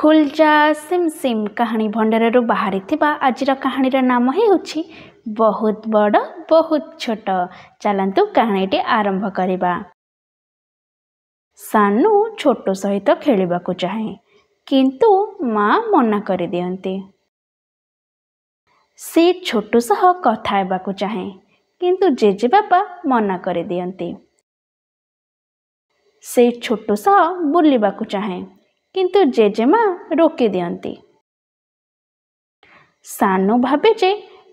ଖୁଲ୍ଜା sim sim କାହାଣୀ ଭଣ୍ଡାରରୁ ବାହାରିଥିବା ଆଜିର କାହାଣୀର ନାମ ହେଉଛି ବହୁତ ବଡ଼ ବହୁତ ଛୋଟ ଚାଲନ୍ତୁ କାହାଣୀଟି ଆରମ୍ଭ କରିବା ସାନୁ ଛୋଟ ସହିତ ଖେଳିବାକୁ ଚାହେଁ କିନ୍ତୁ ମା ମନା କରିଦିଅନ୍ତି ସେ ଛୋଟ ସହ କଥା ହେବାକୁ ଚାହେଁ କିନ୍ତୁ ଜେଜେବାପା ମନା କରିଦିଅନ୍ତି ସେ ଛୋଟ ସହ ବୁଲିବାକୁ ଚାହେଁ କିନ୍ତୁ ଜେଜେମା ରୋକି ଦିଅନ୍ତି ସାନୁ ଭାବେ ଯେ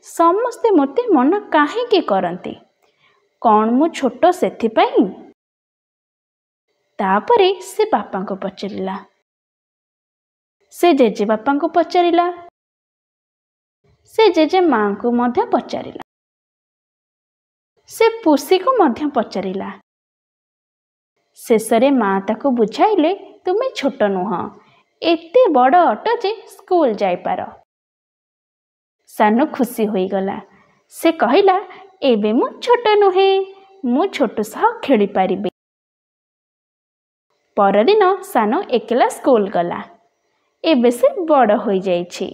ସମସ୍ତେ ମୋତେ ମନ କାହିଁକି କରନ୍ତି କ'ଣ ମୁଁ ଛୋଟ ସେଥିପାଇଁ ତାପରେ ସେ ବାପାଙ୍କୁ ପଚାରିଲା ସେ ଜେଜେବାପାଙ୍କୁ ପଚାରିଲା ସେ ଜେଜେ ମାଙ୍କୁ ମଧ୍ୟ ପଚାରିଲା ସେ ପୁଷିକୁ ମଧ୍ୟ ପଚାରିଲା ଶେଷରେ ମା ତାକୁ ବୁଝାଇଲେ ତୁମେ ଛୋଟ ନୁହଁ ଏତେ ବଡ଼ ଅଟ ଯେ ସ୍କୁଲ ଯାଇପାର ସାନୁ ଖୁସି ହୋଇଗଲା ସେ କହିଲା ଏବେ ମୁଁ ଛୋଟ ନୁହେଁ ମୁଁ ଛୋଟ ସହ ଖେଳିପାରିବି ପରଦିନ ସାନୁ ଏକଲା ସ୍କୁଲ ଗଲା ଏବେ ସେ ବଡ଼ ହୋଇଯାଇଛି